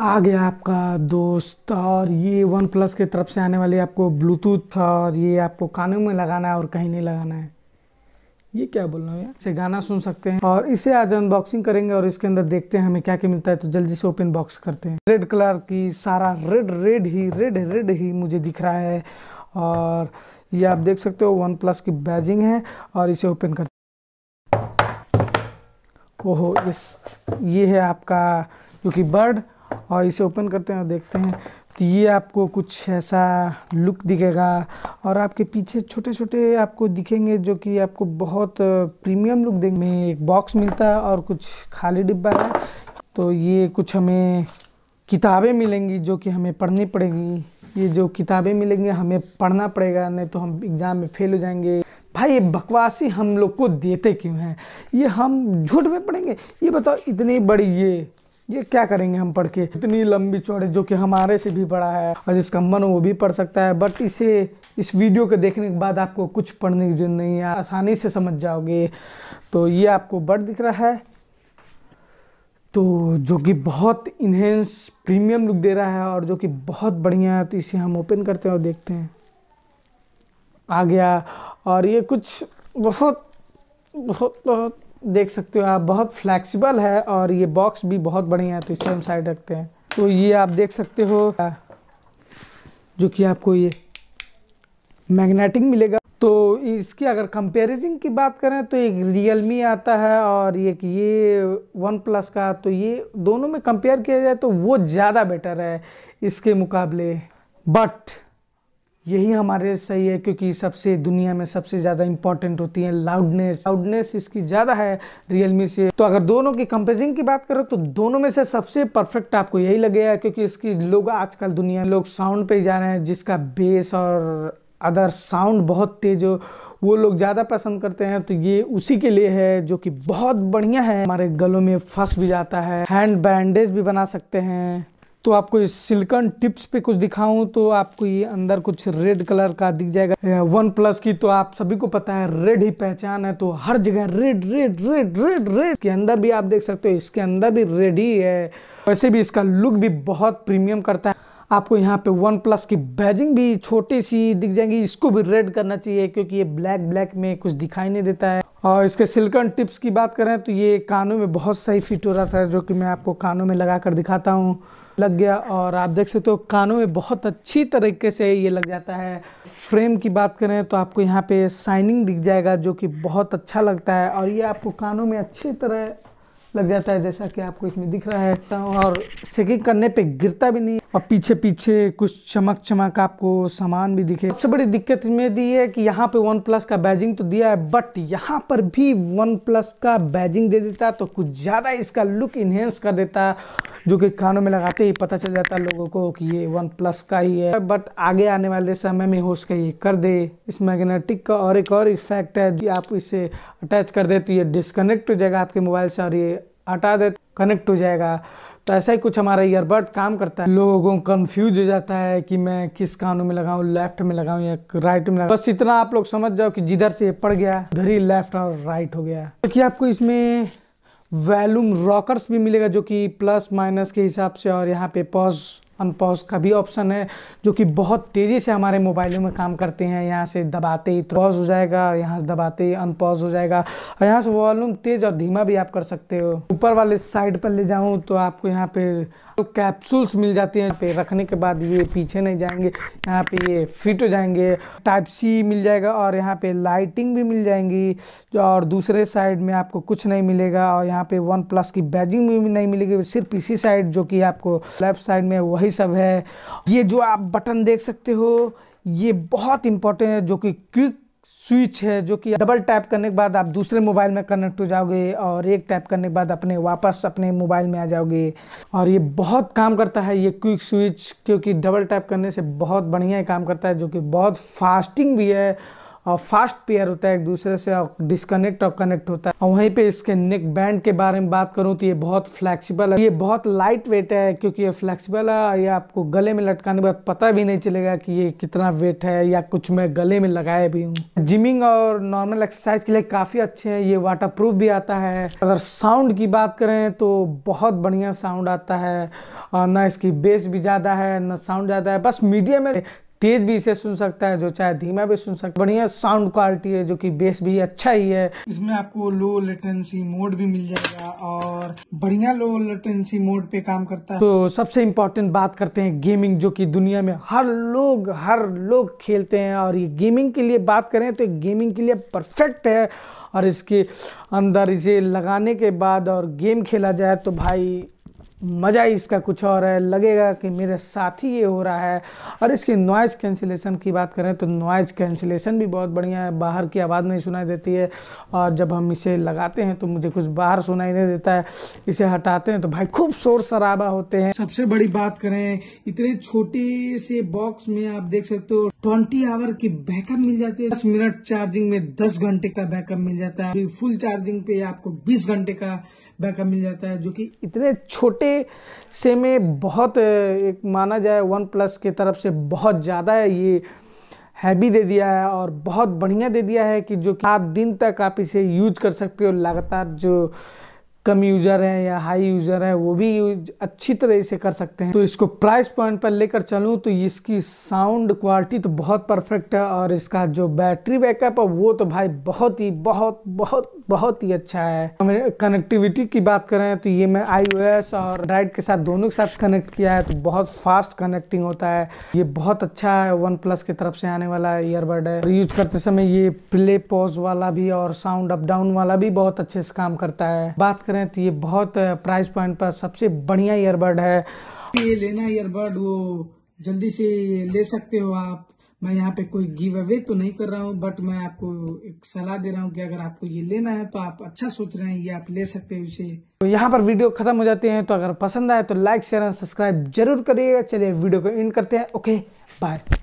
आ गया आपका दोस्त और ये वन प्लस के तरफ से आने वाली आपको ब्लूटूथ था और ये आपको कानों में लगाना है और कहीं नहीं लगाना है ये क्या बोल रहा हूँ यार इसे गाना सुन सकते हैं और इसे आज अनबॉक्सिंग करेंगे और इसके अंदर देखते हैं हमें क्या क्या मिलता है तो जल्दी से ओपन बॉक्स करते हैं रेड कलर की सारा रेड रेड ही रेड रेड ही मुझे दिख रहा है और ये आप देख सकते हो वन प्लस की बैजिंग है और इसे ओपन करते ओहो इस ये है आपका क्योंकि बर्ड और इसे ओपन करते हैं और देखते हैं तो ये आपको कुछ ऐसा लुक दिखेगा और आपके पीछे छोटे छोटे आपको दिखेंगे जो कि आपको बहुत प्रीमियम लुक देंगे में एक बॉक्स मिलता है और कुछ खाली डिब्बा है तो ये कुछ हमें किताबें मिलेंगी जो कि हमें पढ़नी पड़ेगी ये जो किताबें मिलेंगी हमें पढ़ना पड़ेगा नहीं तो हम एग्ज़ाम में फेल हो जाएंगे भाई ये बकवासी हम लोग को देते क्यों हैं ये हम झूठ में पढ़ेंगे ये बताओ इतनी बड़ी ये ये क्या करेंगे हम पढ़ के इतनी लंबी चौड़े जो कि हमारे से भी बड़ा है और जिसका मन वो भी पढ़ सकता है बट इसे इस वीडियो के देखने के बाद आपको कुछ पढ़ने की जरूरत नहीं है आसानी से समझ जाओगे तो ये आपको बट दिख रहा है तो जो कि बहुत इन्हेंस प्रीमियम लुक दे रहा है और जो कि बहुत बढ़िया है तो इसे हम ओपन करते हैं और देखते हैं आ गया और ये कुछ बहुत बहुत बहुत देख सकते हो आप बहुत फ्लैक्सीबल है और ये बॉक्स भी बहुत बढ़िया है तो इसे हम साइड रखते हैं तो ये आप देख सकते हो जो कि आपको ये मैग्नेटिक मिलेगा तो इसकी अगर कंपेरिजन की बात करें तो एक रियल मी आता है और एक ये वन प्लस का तो ये दोनों में कंपेयर किया जाए तो वो ज़्यादा बेटर है इसके मुकाबले बट यही हमारे सही है क्योंकि सबसे दुनिया में सबसे ज़्यादा इंपॉर्टेंट होती है लाउडनेस लाउडनेस इसकी ज़्यादा है रियलमी से तो अगर दोनों की कंपेरिजन की बात करो तो दोनों में से सबसे परफेक्ट आपको यही लगेगा क्योंकि इसकी लोग आजकल दुनिया लोग साउंड पे ही जा रहे हैं जिसका बेस और अदर साउंड बहुत तेज हो वो लोग ज़्यादा पसंद करते हैं तो ये उसी के लिए है जो कि बहुत बढ़िया है हमारे गलों में फंस भी जाता है हैंड बैंडेज भी बना सकते हैं तो आपको इस सिलिकॉन टिप्स पे कुछ दिखाऊं तो आपको ये अंदर कुछ रेड कलर का दिख जाएगा वन प्लस की तो आप सभी को पता है रेड ही पहचान है तो हर जगह red red red red red के अंदर भी आप देख सकते हो इसके अंदर भी रेड ही है वैसे भी इसका लुक भी बहुत प्रीमियम करता है आपको यहाँ पे वन प्लस की बैजिंग भी छोटी सी दिख जाएगी इसको भी रेड करना चाहिए क्योंकि ये ब्लैक ब्लैक में कुछ दिखाई नहीं देता है और इसके सिल्कन टिप्स की बात करें तो ये कानों में बहुत सही फिट हो रहा था जो कि मैं आपको कानों में लगा कर दिखाता हूँ लग गया और आप देख सकते हो कानों में बहुत अच्छी तरीके से ये लग जाता है फ्रेम की बात करें तो आपको यहाँ पे शाइनिंग दिख जाएगा जो कि बहुत अच्छा लगता है और ये आपको कानों में अच्छी तरह लग जाता है जैसा कि आपको इसमें दिख रहा है और सेकिंग करने पर गिरता भी नहीं और पीछे पीछे कुछ चमक चमक आपको सामान भी दिखे सबसे बड़ी दिक्कत इसमें दी है कि यहाँ पे वन प्लस का बैजिंग तो दिया है बट यहाँ पर भी वन प्लस का बैजिंग दे देता तो कुछ ज़्यादा इसका लुक इन्हेंस कर देता जो कि कानों में लगाते ही पता चल जाता लोगों को कि ये वन प्लस का ही है बट आगे आने वाले समय में हो सके ये कर दे इस मैग्नेटिक का और एक और इफेक्ट है जो आप इसे अटैच कर दे तो ये डिसकनेक्ट हो जाएगा आपके मोबाइल से और ये हटा दे कनेक्ट हो जाएगा तो ऐसा ही कुछ हमारा ईयरबड काम करता है लोगों को कंफ्यूज हो जाता है कि मैं किस कानों में लगाऊं लेफ्ट में लगाऊं या राइट में लगाऊं बस इतना आप लोग समझ जाओ कि जिधर से पड़ गया उधर ही लेफ्ट और राइट हो गया क्योंकि तो आपको इसमें वैल्यूम रॉकर्स भी मिलेगा जो कि प्लस माइनस के हिसाब से और यहाँ पे पॉज अनपॉज का भी ऑप्शन है जो कि बहुत तेज़ी से हमारे मोबाइलों में काम करते हैं यहाँ से दबाते ही पॉज हो जाएगा यहाँ से दबाते ही अनपॉज हो जाएगा और यहाँ से वॉल्यूम तेज़ और धीमा भी आप कर सकते हो ऊपर वाले साइड पर ले जाऊँ तो आपको यहाँ पे तो कैप्सूल्स मिल जाते हैं पे रखने के बाद ये पीछे नहीं जाएंगे यहाँ पे ये फिट हो जाएंगे टाइप सी मिल जाएगा और यहाँ पे लाइटिंग भी मिल जाएंगी जो और दूसरे साइड में आपको कुछ नहीं मिलेगा और यहाँ पे वन प्लस की बैजिंग भी नहीं मिलेगी सिर्फ इसी साइड जो कि आपको लेफ्ट साइड में वही यही सब है ये जो आप बटन देख सकते हो ये बहुत इंपॉर्टेंट है जो कि क्विक स्विच है जो कि डबल टैप करने के बाद आप दूसरे मोबाइल में कनेक्ट हो जाओगे और एक टैप करने के बाद अपने वापस अपने मोबाइल में आ जाओगे और ये बहुत काम करता है ये क्विक स्विच क्योंकि डबल टैप करने से बहुत बढ़िया काम करता है जो कि बहुत फास्टिंग भी है और फास्ट पेयर होता है एक दूसरे से और डिस्कनेक्ट और कनेक्ट होता है और वहीं पे इसके नेक बैंड के बारे में बात करूं तो ये बहुत फ्लेक्सिबल है ये बहुत लाइट वेट है क्योंकि ये फ्लेक्सिबल है ये आपको गले में लटकाने के बाद पता भी नहीं चलेगा कि ये कितना वेट है या कुछ मैं गले में लगाए भी हूँ जिमिंग और नॉर्मल एक्सरसाइज के लिए काफ़ी अच्छे हैं ये वाटर भी आता है अगर साउंड की बात करें तो बहुत बढ़िया साउंड आता है और ना इसकी बेस भी ज़्यादा है ना साउंड ज़्यादा है बस मीडियम में तेज भी इसे सुन सकता है जो चाहे धीमा भी सुन सकता है बढ़िया साउंड क्वालिटी है जो कि बेस भी अच्छा ही है इसमें आपको लो लेटेंसी मोड भी मिल जाएगा और बढ़िया लो लेटेंसी मोड पे काम करता है तो सबसे इम्पोर्टेंट बात करते हैं गेमिंग जो कि दुनिया में हर लोग हर लोग खेलते हैं और ये गेमिंग के लिए बात करें तो गेमिंग के लिए परफेक्ट है और इसके अंदर इसे लगाने के बाद और गेम खेला जाए तो भाई मज़ा ही इसका कुछ और है लगेगा कि मेरे साथ ही ये हो रहा है और इसकी नॉइज़ कैंसिलेशन की बात करें तो नॉइज़ कैंसिलेशन भी बहुत बढ़िया है बाहर की आवाज़ नहीं सुनाई देती है और जब हम इसे लगाते हैं तो मुझे कुछ बाहर सुनाई नहीं देता है इसे हटाते हैं तो भाई खूब शोर शराबा होते हैं सबसे बड़ी बात करें इतने छोटे से बॉक्स में आप देख सकते हो ट्वेंटी आवर की बैकअप मिल जाती है दस मिनट चार्जिंग में दस घंटे का बैकअप मिल जाता है फुल तो चार्जिंग पे आपको बीस घंटे का बैकअप मिल जाता है जो कि इतने छोटे से में बहुत एक माना जाए वन प्लस की तरफ से बहुत ज़्यादा है ये हैवी दे दिया है और बहुत बढ़िया दे दिया है कि जो कि आप दिन तक आप इसे यूज कर सकते हो लगातार जो कम यूज़र हैं या हाई यूज़र हैं वो भी यूज अच्छी तरह इसे कर सकते हैं तो इसको प्राइस पॉइंट पर लेकर चलूँ तो इसकी साउंड क्वालिटी तो बहुत परफेक्ट है और इसका जो बैटरी बैकअप है वो तो भाई बहुत ही बहुत बहुत बहुत ही अच्छा है हमें कनेक्टिविटी की बात करें तो ये मैं आई और एंड्राइड के साथ दोनों के साथ कनेक्ट किया है तो बहुत फास्ट कनेक्टिंग होता है ये बहुत अच्छा है वन प्लस की तरफ से आने वाला ईयरबड है यूज करते समय ये प्ले पॉज वाला भी और साउंड अप डाउन वाला भी बहुत अच्छे से काम करता है बात करें तो ये बहुत प्राइस पॉइंट पर सबसे बढ़िया ईयरबड है ये लेना ईयरबड वो जल्दी से ले सकते हो आप मैं यहाँ पे कोई गिव अवे तो नहीं कर रहा हूँ बट मैं आपको एक सलाह दे रहा हूँ कि अगर आपको ये लेना है तो आप अच्छा सोच रहे हैं ये आप ले सकते हैं इसे तो यहाँ पर वीडियो खत्म हो जाती है तो अगर पसंद आए तो लाइक शेयर और सब्सक्राइब जरूर करिएगा चलिए वीडियो को एंड करते हैं ओके बाय